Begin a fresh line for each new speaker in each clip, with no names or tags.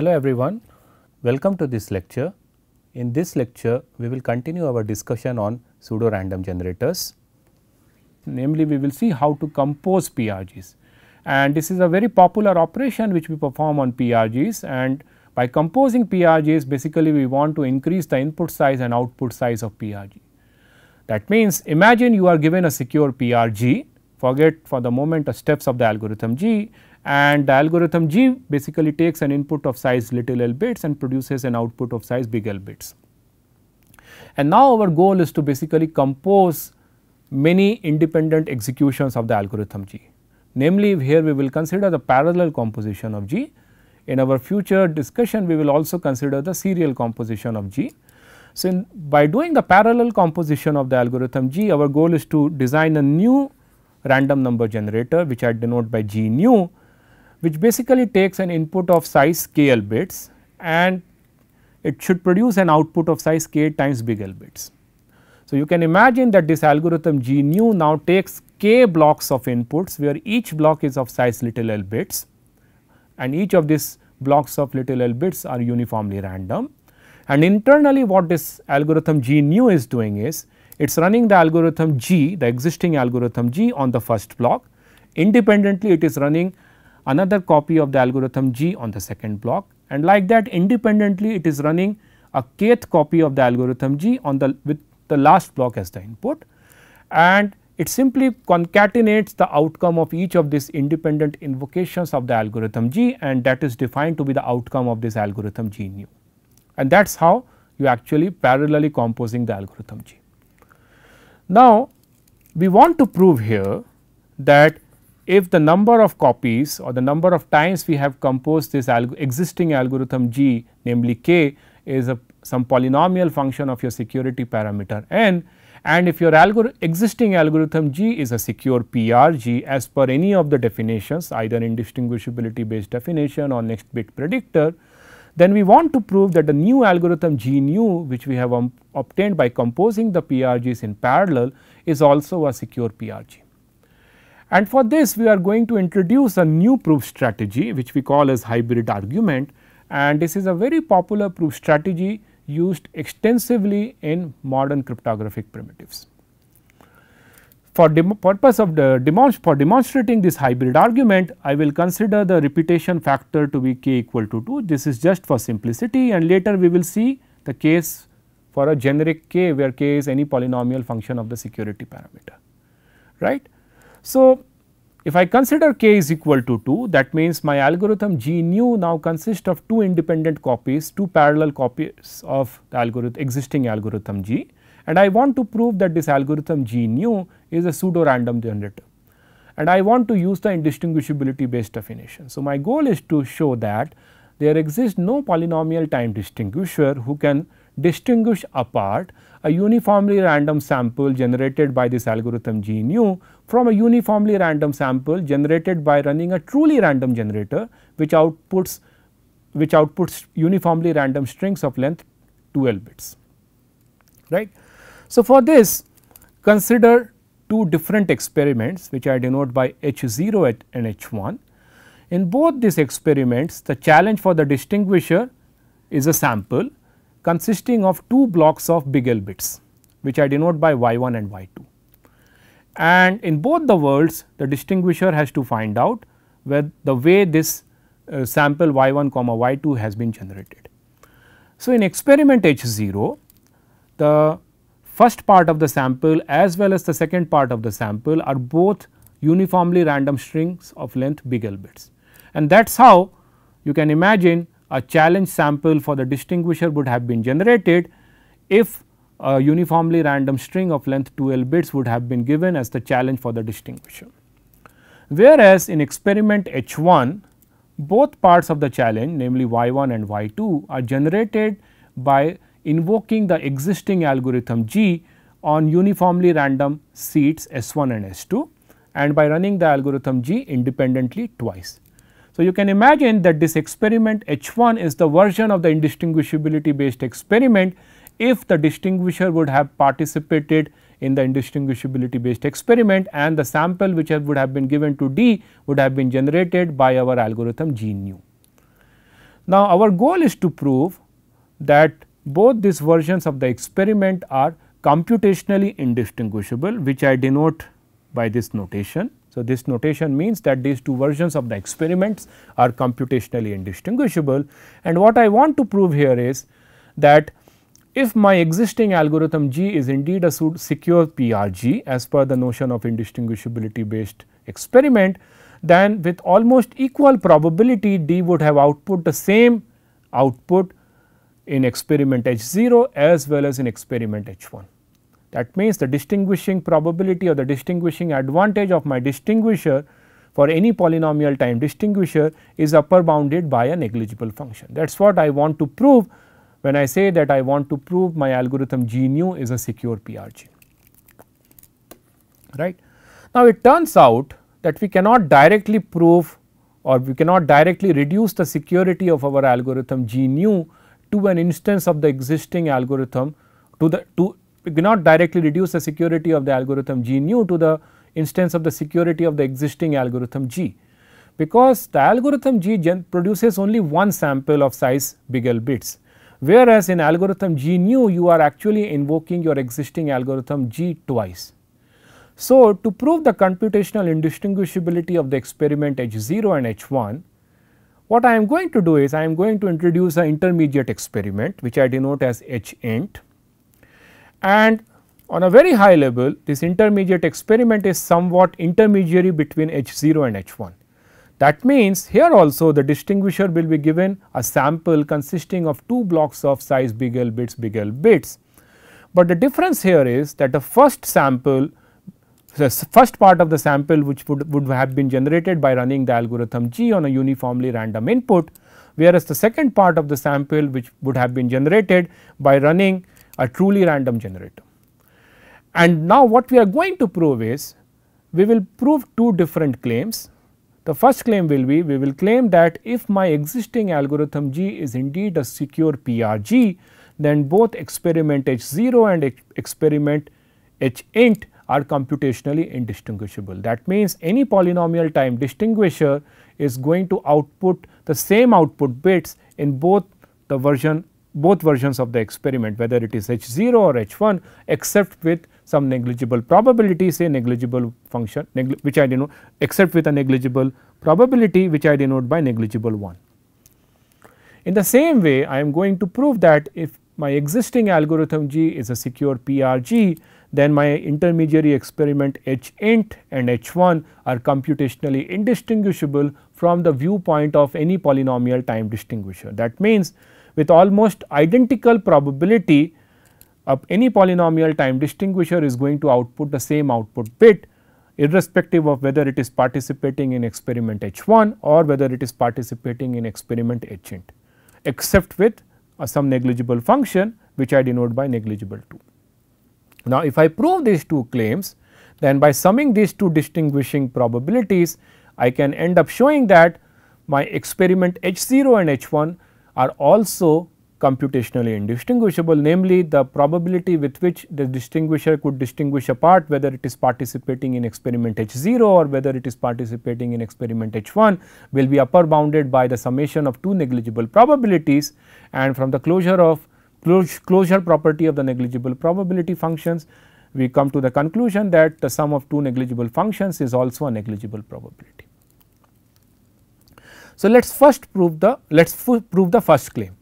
Hello everyone, welcome to this lecture. In this lecture, we will continue our discussion on pseudo random generators. Namely, we will see how to compose PRGs and this is a very popular operation which we perform on PRGs and by composing PRGs basically we want to increase the input size and output size of PRG. That means, imagine you are given a secure PRG, forget for the moment the steps of the algorithm G and the algorithm G basically takes an input of size little l bits and produces an output of size big l bits. And now our goal is to basically compose many independent executions of the algorithm G. Namely here we will consider the parallel composition of G. In our future discussion we will also consider the serial composition of G. So, in, by doing the parallel composition of the algorithm G our goal is to design a new random number generator which I denote by G new which basically takes an input of size k L bits and it should produce an output of size k times big L bits. So, you can imagine that this algorithm G nu now takes k blocks of inputs where each block is of size little l bits and each of these blocks of little l bits are uniformly random. And internally what this algorithm G nu is doing is it is running the algorithm G the existing algorithm G on the first block independently it is running another copy of the algorithm G on the second block and like that independently it is running a kth copy of the algorithm G on the with the last block as the input and it simply concatenates the outcome of each of these independent invocations of the algorithm G and that is defined to be the outcome of this algorithm G nu and that is how you actually parallelly composing the algorithm G. Now, we want to prove here that if the number of copies or the number of times we have composed this alg existing algorithm G namely k is a, some polynomial function of your security parameter n and if your algor existing algorithm G is a secure PRG as per any of the definitions either indistinguishability based definition or next bit predictor, then we want to prove that the new algorithm G nu which we have obtained by composing the PRGs in parallel is also a secure PRG. And for this we are going to introduce a new proof strategy which we call as hybrid argument and this is a very popular proof strategy used extensively in modern cryptographic primitives. For purpose of demonst for demonstrating this hybrid argument, I will consider the reputation factor to be k equal to 2. This is just for simplicity and later we will see the case for a generic k where k is any polynomial function of the security parameter, right. So, if I consider k is equal to 2 that means my algorithm g nu now consists of two independent copies, two parallel copies of the algorithm existing algorithm g and I want to prove that this algorithm g nu is a pseudo random generator and I want to use the indistinguishability based definition. So, my goal is to show that there exists no polynomial time distinguisher who can distinguish apart a uniformly random sample generated by this algorithm GNU from a uniformly random sample generated by running a truly random generator which outputs which outputs uniformly random strings of length 12 bits right. So, for this consider two different experiments which I denote by H0 and H1. In both these experiments the challenge for the distinguisher is a sample consisting of two blocks of big L bits which I denote by y1 and y2. And in both the worlds the distinguisher has to find out where the way this uh, sample y1 comma y2 has been generated. So, in experiment H0 the first part of the sample as well as the second part of the sample are both uniformly random strings of length big L bits. And that is how you can imagine a challenge sample for the distinguisher would have been generated if a uniformly random string of length 2L bits would have been given as the challenge for the distinguisher. Whereas, in experiment H1, both parts of the challenge namely y1 and y2 are generated by invoking the existing algorithm G on uniformly random seeds S1 and S2 and by running the algorithm G independently twice. So, you can imagine that this experiment H1 is the version of the indistinguishability based experiment if the distinguisher would have participated in the indistinguishability based experiment and the sample which have would have been given to D would have been generated by our algorithm GNU. Now, our goal is to prove that both these versions of the experiment are computationally indistinguishable which I denote by this notation. So, this notation means that these two versions of the experiments are computationally indistinguishable and what I want to prove here is that if my existing algorithm G is indeed a secure PRG as per the notion of indistinguishability based experiment, then with almost equal probability D would have output the same output in experiment H0 as well as in experiment H1. That means, the distinguishing probability or the distinguishing advantage of my distinguisher for any polynomial time distinguisher is upper bounded by a negligible function. That is what I want to prove when I say that I want to prove my algorithm G nu is a secure PRG. Right. Now, it turns out that we cannot directly prove or we cannot directly reduce the security of our algorithm G nu to an instance of the existing algorithm to the to we cannot directly reduce the security of the algorithm G nu to the instance of the security of the existing algorithm G because the algorithm G produces only one sample of size L bits whereas in algorithm G nu you are actually invoking your existing algorithm G twice. So, to prove the computational indistinguishability of the experiment H0 and H1 what I am going to do is I am going to introduce an intermediate experiment which I denote as H int and on a very high level this intermediate experiment is somewhat intermediary between H0 and H1. That means, here also the distinguisher will be given a sample consisting of two blocks of size big L bits big L bits. But the difference here is that the first sample the first part of the sample which would, would have been generated by running the algorithm G on a uniformly random input whereas the second part of the sample which would have been generated by running a truly random generator. And now what we are going to prove is, we will prove two different claims. The first claim will be, we will claim that if my existing algorithm G is indeed a secure PRG, then both experiment H 0 and experiment H int are computationally indistinguishable. That means, any polynomial time distinguisher is going to output the same output bits in both the version both versions of the experiment whether it is H0 or H1 except with some negligible probability say negligible function negli which I denote except with a negligible probability which I denote by negligible 1. In the same way I am going to prove that if my existing algorithm G is a secure PRG then my intermediary experiment H int and H 1 are computationally indistinguishable from the viewpoint of any polynomial time distinguisher. That means, with almost identical probability of any polynomial time distinguisher is going to output the same output bit irrespective of whether it is participating in experiment H1 or whether it is participating in experiment Hint except with uh, some negligible function which I denote by negligible 2. Now, if I prove these two claims then by summing these two distinguishing probabilities I can end up showing that my experiment H0 and H1 are also computationally indistinguishable namely the probability with which the distinguisher could distinguish a part whether it is participating in experiment h 0 or whether it is participating in experiment h 1 will be upper bounded by the summation of two negligible probabilities and from the closure of closure property of the negligible probability functions we come to the conclusion that the sum of two negligible functions is also a negligible probability. So, let us first prove the let us prove the first claim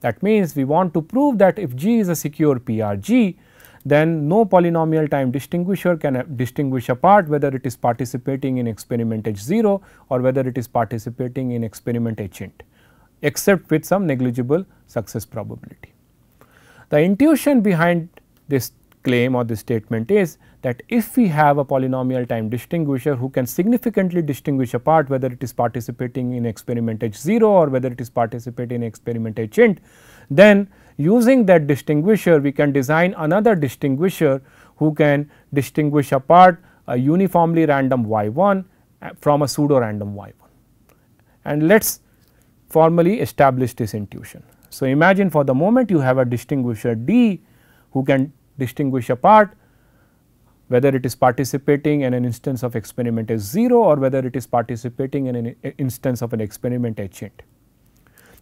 that means we want to prove that if G is a secure PRG then no polynomial time distinguisher can uh, distinguish apart whether it is participating in experiment H 0 or whether it is participating in experiment H int except with some negligible success probability. The intuition behind this claim or this statement is that if we have a polynomial time distinguisher who can significantly distinguish a part whether it is participating in experiment h 0 or whether it is participating in experiment h int, then using that distinguisher we can design another distinguisher who can distinguish apart a uniformly random y 1 from a pseudo random y 1 and let us formally establish this intuition. So, imagine for the moment you have a distinguisher D who can distinguish apart whether it is participating in an instance of experiment as 0 or whether it is participating in an instance of an experiment agent.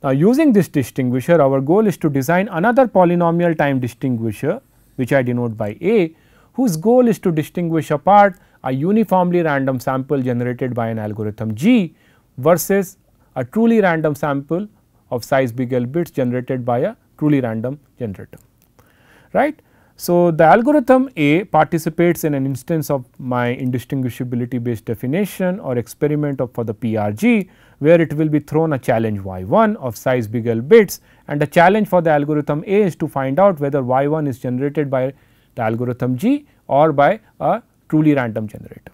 Now, using this distinguisher our goal is to design another polynomial time distinguisher which I denote by A whose goal is to distinguish apart a uniformly random sample generated by an algorithm G versus a truly random sample of size big L bits generated by a truly random generator. Right? So, the algorithm A participates in an instance of my indistinguishability based definition or experiment for the PRG where it will be thrown a challenge y1 of size big L bits and the challenge for the algorithm A is to find out whether y1 is generated by the algorithm G or by a truly random generator.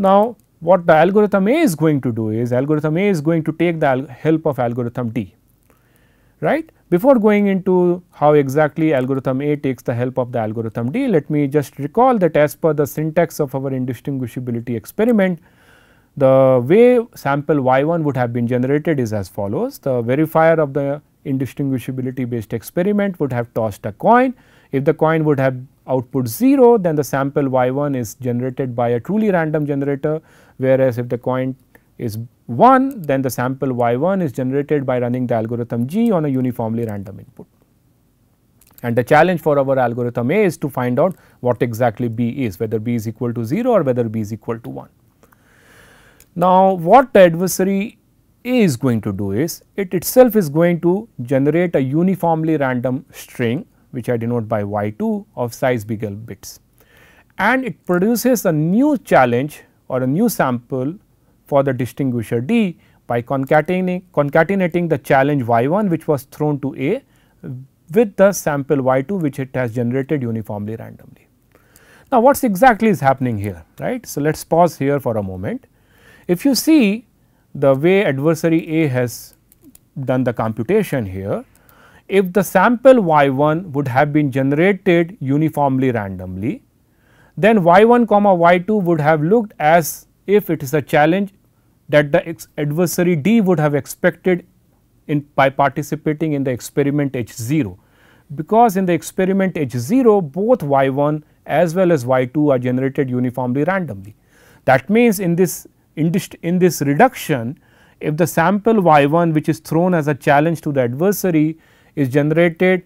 Now, what the algorithm A is going to do is algorithm A is going to take the help of algorithm D right. Before going into how exactly algorithm A takes the help of the algorithm D, let me just recall that as per the syntax of our indistinguishability experiment, the way sample y1 would have been generated is as follows. The verifier of the indistinguishability based experiment would have tossed a coin. If the coin would have output 0, then the sample y1 is generated by a truly random generator, whereas if the coin is 1 then the sample y1 is generated by running the algorithm g on a uniformly random input. And the challenge for our algorithm A is to find out what exactly B is whether B is equal to 0 or whether B is equal to 1. Now, what the adversary A is going to do is it itself is going to generate a uniformly random string which I denote by y2 of size bigger bits and it produces a new challenge or a new sample for the distinguisher D by concatenating, concatenating the challenge y1 which was thrown to A with the sample y2 which it has generated uniformly randomly. Now, what exactly is happening here right. So, let us pause here for a moment. If you see the way adversary A has done the computation here, if the sample y1 would have been generated uniformly randomly, then y1 comma y2 would have looked as if it is a challenge that the adversary D would have expected in by participating in the experiment H0. Because in the experiment H0 both Y1 as well as Y2 are generated uniformly randomly. That means, in this in this, in this reduction if the sample Y1 which is thrown as a challenge to the adversary is generated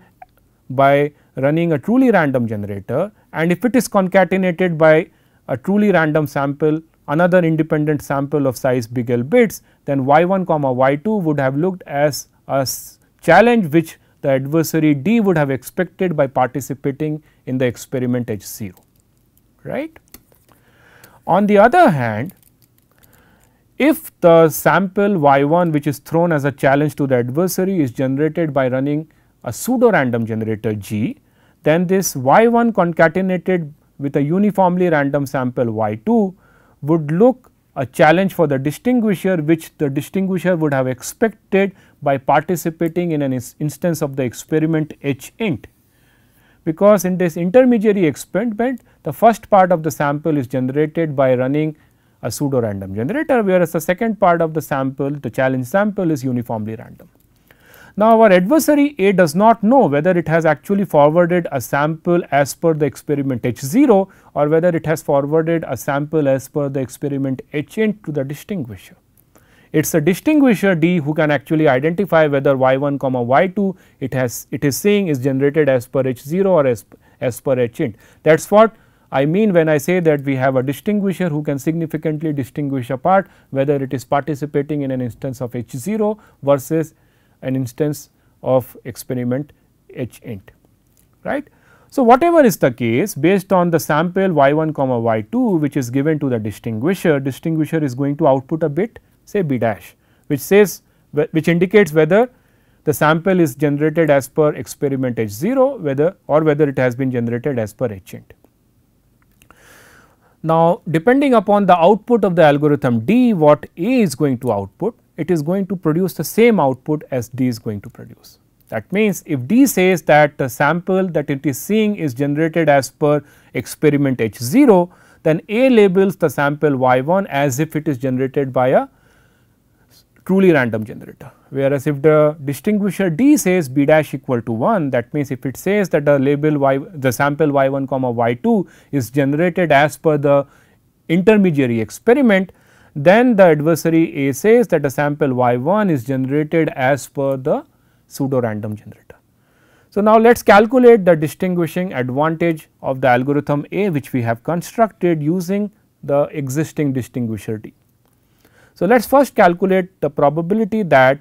by running a truly random generator and if it is concatenated by a truly random sample another independent sample of size big L bits, then y 1 comma y 2 would have looked as a challenge which the adversary D would have expected by participating in the experiment H 0 right. On the other hand, if the sample y 1 which is thrown as a challenge to the adversary is generated by running a pseudo random generator G, then this y 1 concatenated with a uniformly random sample y 2 would look a challenge for the distinguisher which the distinguisher would have expected by participating in an instance of the experiment H int. Because in this intermediary experiment the first part of the sample is generated by running a pseudo random generator whereas the second part of the sample the challenge sample is uniformly random. Now, our adversary A does not know whether it has actually forwarded a sample as per the experiment H0 or whether it has forwarded a sample as per the experiment Hn to the distinguisher. It is a distinguisher D who can actually identify whether y1 comma y2 it has it is saying is generated as per H0 or as, as per Hn. That is what I mean when I say that we have a distinguisher who can significantly distinguish apart whether it is participating in an instance of H0 versus an instance of experiment h int right. So, whatever is the case based on the sample y 1 comma y 2 which is given to the distinguisher, distinguisher is going to output a bit say b dash which says which indicates whether the sample is generated as per experiment h 0 whether or whether it has been generated as per h int. Now, depending upon the output of the algorithm D what A is going to output it is going to produce the same output as D is going to produce. That means, if D says that the sample that it is seeing is generated as per experiment H 0, then A labels the sample Y 1 as if it is generated by a truly random generator. Whereas, if the distinguisher D says B dash equal to 1 that means, if it says that the label Y the sample Y 1 comma Y 2 is generated as per the intermediary experiment then the adversary A says that a sample y1 is generated as per the pseudo random generator. So, now let us calculate the distinguishing advantage of the algorithm A which we have constructed using the existing distinguisher T. So, let us first calculate the probability that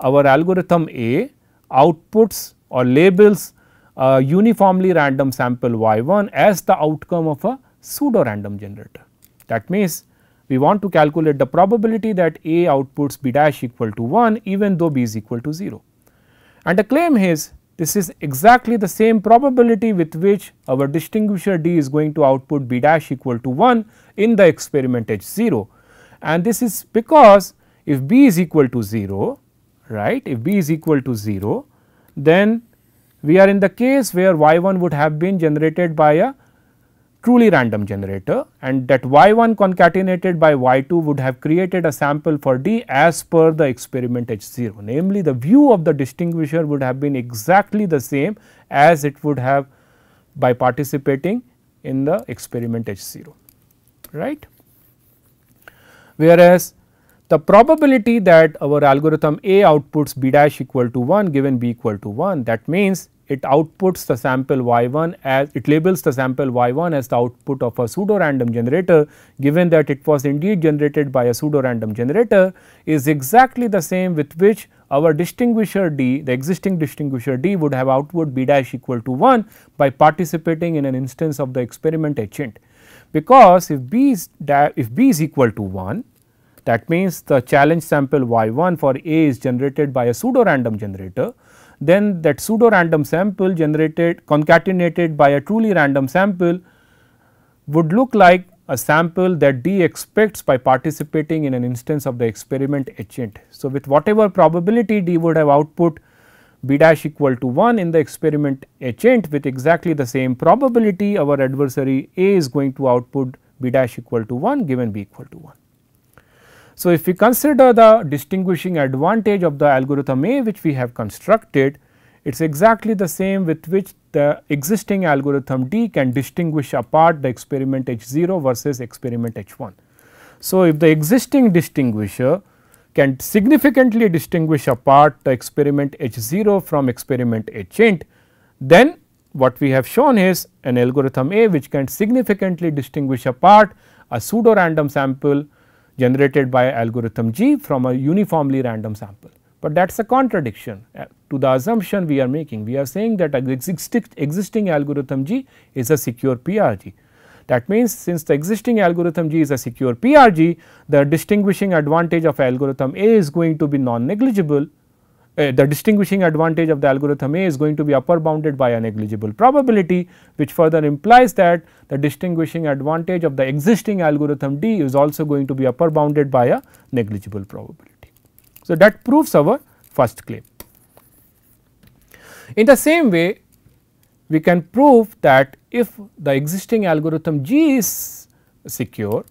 our algorithm A outputs or labels a uniformly random sample y1 as the outcome of a pseudo random generator. That means, we want to calculate the probability that A outputs B dash equal to 1 even though B is equal to 0. And the claim is this is exactly the same probability with which our distinguisher D is going to output B dash equal to 1 in the experiment H 0. And this is because if B is equal to 0, right, if B is equal to 0, then we are in the case where Y 1 would have been generated by a truly random generator and that y1 concatenated by y2 would have created a sample for d as per the experiment h0. Namely, the view of the distinguisher would have been exactly the same as it would have by participating in the experiment h0, right. Whereas, the probability that our algorithm A outputs b dash equal to 1 given b equal to 1 that means it outputs the sample y1 as it labels the sample y1 as the output of a pseudo random generator given that it was indeed generated by a pseudo random generator is exactly the same with which our distinguisher d the existing distinguisher d would have output b dash equal to 1 by participating in an instance of the experiment agent. Because if b is if b is equal to 1 that means the challenge sample y1 for a is generated by a pseudo random generator then that pseudo random sample generated concatenated by a truly random sample would look like a sample that D expects by participating in an instance of the experiment agent. So, with whatever probability D would have output B dash equal to 1 in the experiment agent with exactly the same probability our adversary A is going to output B dash equal to 1 given B equal to 1. So, if we consider the distinguishing advantage of the algorithm A which we have constructed, it is exactly the same with which the existing algorithm D can distinguish apart the experiment H0 versus experiment H1. So, if the existing distinguisher can significantly distinguish apart the experiment H0 from experiment Hint, then what we have shown is an algorithm A which can significantly distinguish apart a pseudo random sample generated by algorithm G from a uniformly random sample. But that is a contradiction uh, to the assumption we are making. We are saying that existing algorithm G is a secure PRG. That means, since the existing algorithm G is a secure PRG, the distinguishing advantage of algorithm A is going to be non-negligible uh, the distinguishing advantage of the algorithm A is going to be upper bounded by a negligible probability which further implies that the distinguishing advantage of the existing algorithm D is also going to be upper bounded by a negligible probability. So, that proves our first claim. In the same way we can prove that if the existing algorithm G is secure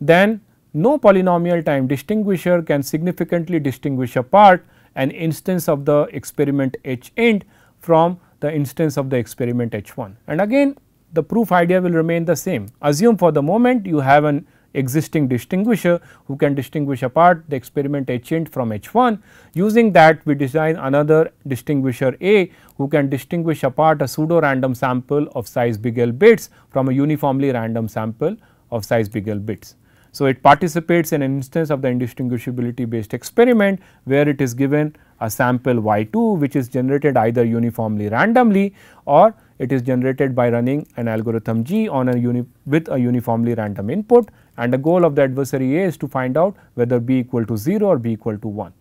then no polynomial time distinguisher can significantly distinguish apart. part an instance of the experiment H end from the instance of the experiment H 1. And again the proof idea will remain the same. Assume for the moment you have an existing distinguisher who can distinguish apart the experiment H end from H 1. Using that we design another distinguisher A who can distinguish apart a pseudo random sample of size big L bits from a uniformly random sample of size big L bits. So, it participates in an instance of the indistinguishability based experiment where it is given a sample y 2 which is generated either uniformly randomly or it is generated by running an algorithm G on a with a uniformly random input and the goal of the adversary A is to find out whether B equal to 0 or B equal to 1.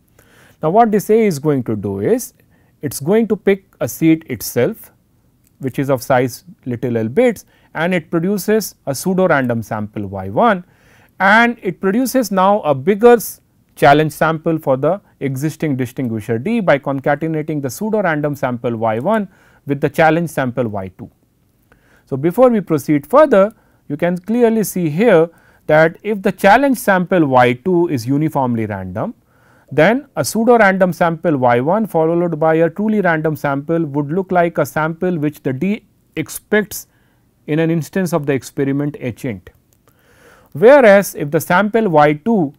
Now, what this A is going to do is it is going to pick a seed itself which is of size little l bits and it produces a pseudo random sample y 1 and it produces now a bigger challenge sample for the existing distinguisher D by concatenating the pseudo random sample Y 1 with the challenge sample Y 2. So, before we proceed further you can clearly see here that if the challenge sample Y 2 is uniformly random then a pseudo random sample Y 1 followed by a truly random sample would look like a sample which the D expects in an instance of the experiment H int. Whereas, if the sample y2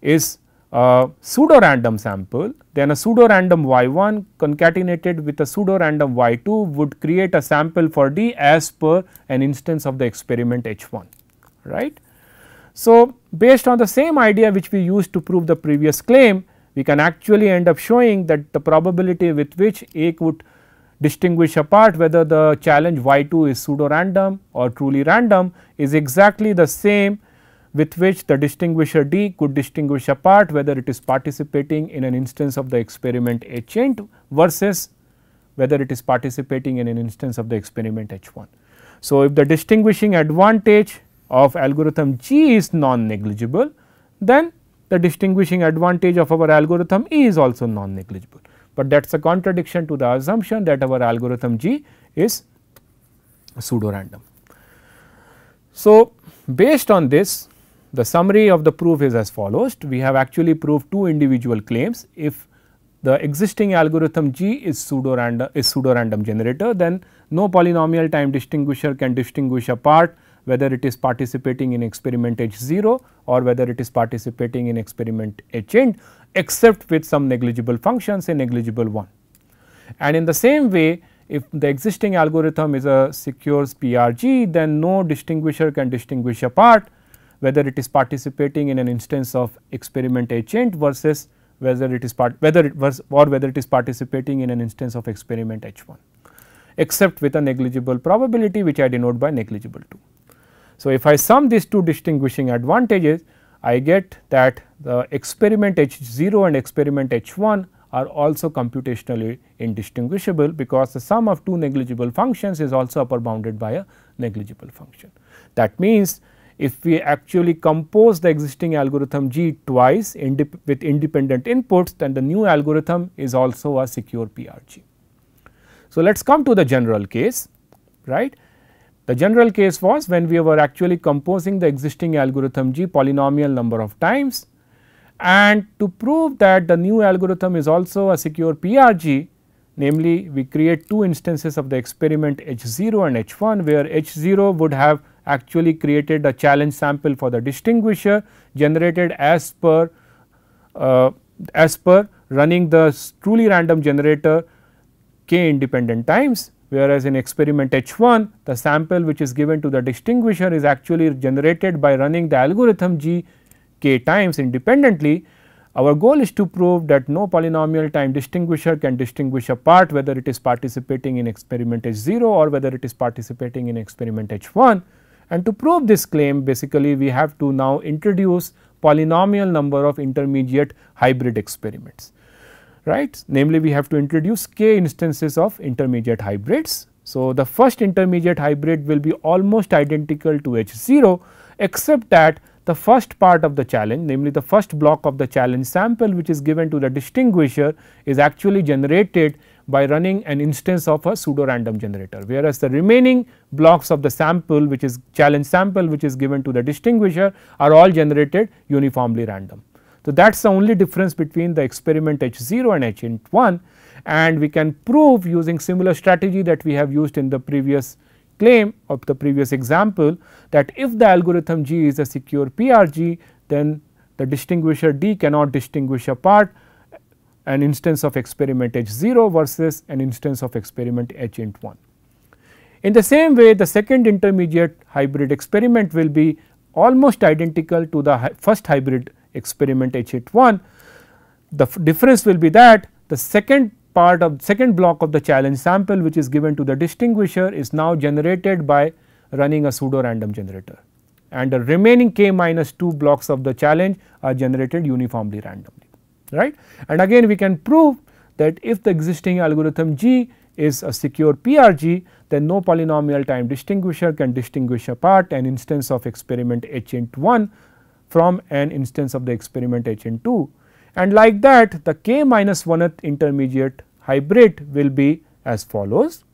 is a pseudo random sample, then a pseudo random y1 concatenated with a pseudo random y2 would create a sample for d as per an instance of the experiment h1 right. So, based on the same idea which we used to prove the previous claim, we can actually end up showing that the probability with which A could distinguish apart whether the challenge y2 is pseudo random or truly random is exactly the same with which the distinguisher D could distinguish apart whether it is participating in an instance of the experiment H8 versus whether it is participating in an instance of the experiment H1. So, if the distinguishing advantage of algorithm G is non-negligible, then the distinguishing advantage of our algorithm E is also non-negligible. But that is a contradiction to the assumption that our algorithm G is pseudo random. So, based on this the summary of the proof is as follows. We have actually proved two individual claims. If the existing algorithm G is pseudo random is pseudo random generator, then no polynomial time distinguisher can distinguish apart whether it is participating in experiment H 0 or whether it is participating in experiment H end except with some negligible function say negligible 1. And in the same way if the existing algorithm is a secure PRG then no distinguisher can distinguish apart whether it is participating in an instance of experiment agent versus whether it is part whether it was or whether it is participating in an instance of experiment H 1 except with a negligible probability which I denote by negligible 2. So, if I sum these two distinguishing advantages I get that the experiment H 0 and experiment H 1 are also computationally indistinguishable because the sum of two negligible functions is also upper bounded by a negligible function. That means, if we actually compose the existing algorithm G twice indep with independent inputs then the new algorithm is also a secure PRG. So, let us come to the general case right. The general case was when we were actually composing the existing algorithm G polynomial number of times and to prove that the new algorithm is also a secure PRG namely we create two instances of the experiment H0 and H1 where H0 would have actually created a challenge sample for the distinguisher generated as per uh, as per running the truly random generator k independent times whereas in experiment H1 the sample which is given to the distinguisher is actually generated by running the algorithm g k times independently. Our goal is to prove that no polynomial time distinguisher can distinguish a part whether it is participating in experiment H0 or whether it is participating in experiment H1. And to prove this claim basically we have to now introduce polynomial number of intermediate hybrid experiments right namely we have to introduce k instances of intermediate hybrids. So, the first intermediate hybrid will be almost identical to h 0 except that the first part of the challenge namely the first block of the challenge sample which is given to the distinguisher is actually generated by running an instance of a pseudo random generator whereas the remaining blocks of the sample which is challenge sample which is given to the distinguisher are all generated uniformly random. So, that is the only difference between the experiment H 0 and H 1 and we can prove using similar strategy that we have used in the previous claim of the previous example that if the algorithm G is a secure PRG then the distinguisher D cannot distinguish a part an instance of experiment h 0 versus an instance of experiment h 1. In the same way the second intermediate hybrid experiment will be almost identical to the first hybrid experiment h 1. The difference will be that the second part of second block of the challenge sample which is given to the distinguisher is now generated by running a pseudo random generator and the remaining k minus 2 blocks of the challenge are generated uniformly random right. And again we can prove that if the existing algorithm G is a secure PRG, then no polynomial time distinguisher can distinguish apart an instance of experiment H int 1 from an instance of the experiment H int 2. And like that the k minus 1th intermediate hybrid will be as follows.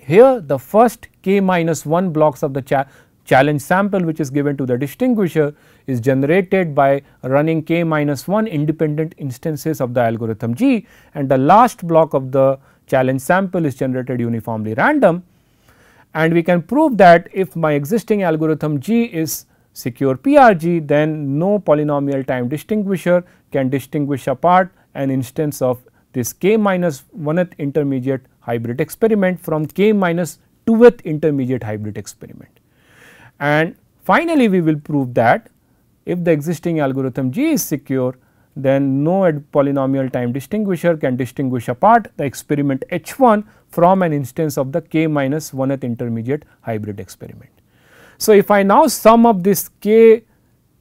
Here the first k minus 1 blocks of the cha challenge sample which is given to the distinguisher is generated by running k minus 1 independent instances of the algorithm G and the last block of the challenge sample is generated uniformly random. And we can prove that if my existing algorithm G is secure PRG then no polynomial time distinguisher can distinguish apart an instance of this k minus 1th intermediate hybrid experiment from k minus 2th intermediate hybrid experiment. And finally, we will prove that if the existing algorithm G is secure, then no polynomial time distinguisher can distinguish apart the experiment H1 from an instance of the k minus 1th intermediate hybrid experiment. So, if I now sum up this k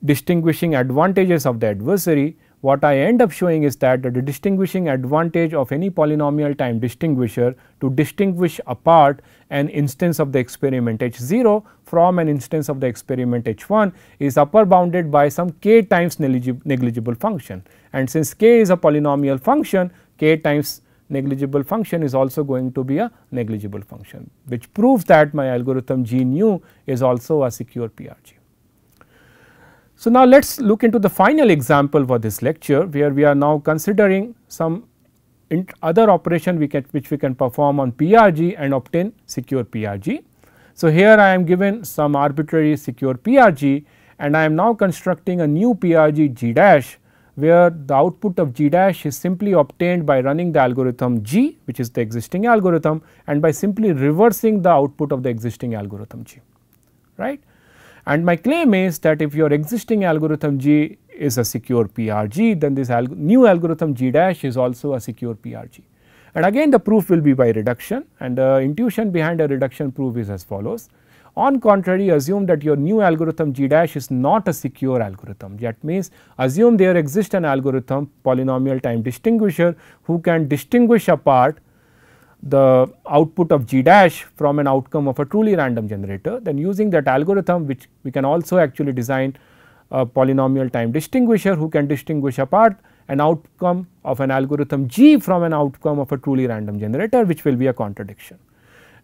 distinguishing advantages of the adversary what I end up showing is that the distinguishing advantage of any polynomial time distinguisher to distinguish apart an instance of the experiment h0 from an instance of the experiment h1 is upper bounded by some k times negligible function. And since k is a polynomial function, k times negligible function is also going to be a negligible function, which proves that my algorithm g nu is also a secure PRG. So, now let us look into the final example for this lecture, where we are now considering some other operation we can, which we can perform on PRG and obtain secure PRG. So, here I am given some arbitrary secure PRG and I am now constructing a new PRG G dash where the output of G dash is simply obtained by running the algorithm G which is the existing algorithm and by simply reversing the output of the existing algorithm G right. And my claim is that if your existing algorithm G is a secure PRG, then this alg new algorithm G dash is also a secure PRG. And again the proof will be by reduction and the intuition behind a reduction proof is as follows. On contrary, assume that your new algorithm G dash is not a secure algorithm. That means, assume there exists an algorithm polynomial time distinguisher who can distinguish apart the output of G dash from an outcome of a truly random generator, then using that algorithm which we can also actually design a polynomial time distinguisher who can distinguish apart an outcome of an algorithm G from an outcome of a truly random generator which will be a contradiction.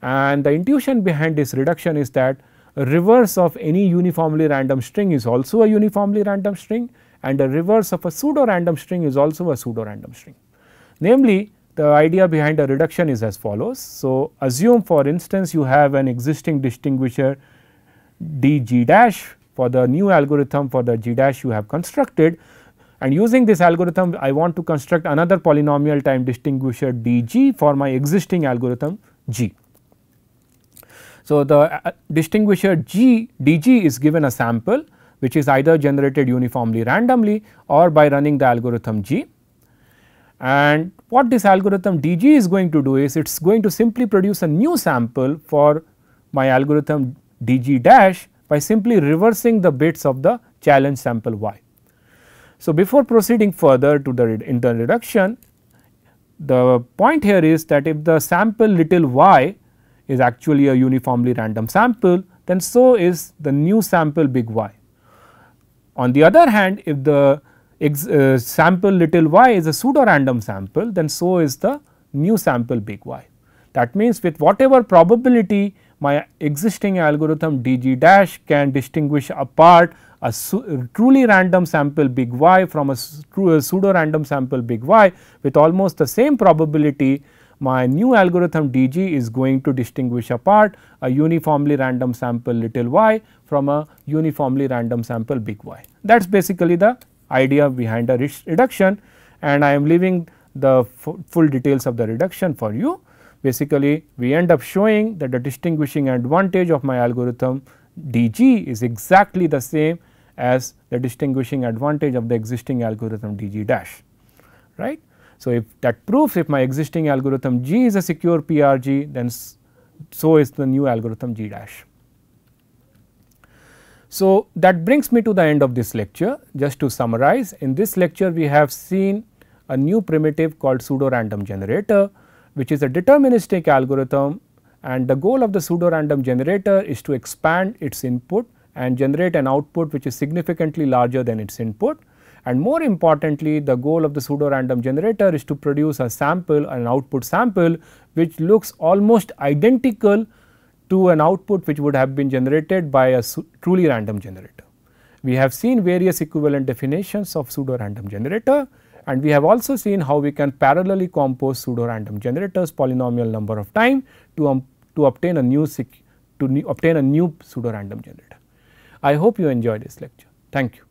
And the intuition behind this reduction is that a reverse of any uniformly random string is also a uniformly random string and the reverse of a pseudo random string is also a pseudo random string. Namely, the idea behind a reduction is as follows. So, assume for instance you have an existing distinguisher d g dash for the new algorithm for the g dash you have constructed and using this algorithm I want to construct another polynomial time distinguisher d g for my existing algorithm g. So, the uh, distinguisher g d g is given a sample which is either generated uniformly randomly or by running the algorithm g and what this algorithm DG is going to do is it is going to simply produce a new sample for my algorithm DG dash by simply reversing the bits of the challenge sample y. So, before proceeding further to the in the reduction, the point here is that if the sample little y is actually a uniformly random sample, then so is the new sample big Y. On the other hand, if the uh, sample little y is a pseudo random sample then so is the new sample big Y. That means with whatever probability my existing algorithm DG dash can distinguish apart a truly random sample big Y from a, a pseudo random sample big Y with almost the same probability my new algorithm DG is going to distinguish apart a uniformly random sample little y from a uniformly random sample big Y. That is basically the idea behind the reduction and I am leaving the full details of the reduction for you. Basically, we end up showing that the distinguishing advantage of my algorithm DG is exactly the same as the distinguishing advantage of the existing algorithm DG dash, right. So, if that proves if my existing algorithm G is a secure PRG, then so is the new algorithm G dash. So, that brings me to the end of this lecture. Just to summarize, in this lecture we have seen a new primitive called pseudo random generator which is a deterministic algorithm and the goal of the pseudo random generator is to expand its input and generate an output which is significantly larger than its input. And more importantly, the goal of the pseudo random generator is to produce a sample, an output sample, which looks almost identical to an output which would have been generated by a truly random generator. We have seen various equivalent definitions of pseudo random generator and we have also seen how we can parallelly compose pseudo random generators polynomial number of time to, um, to obtain a new to obtain a new pseudo random generator. I hope you enjoy this lecture. Thank you.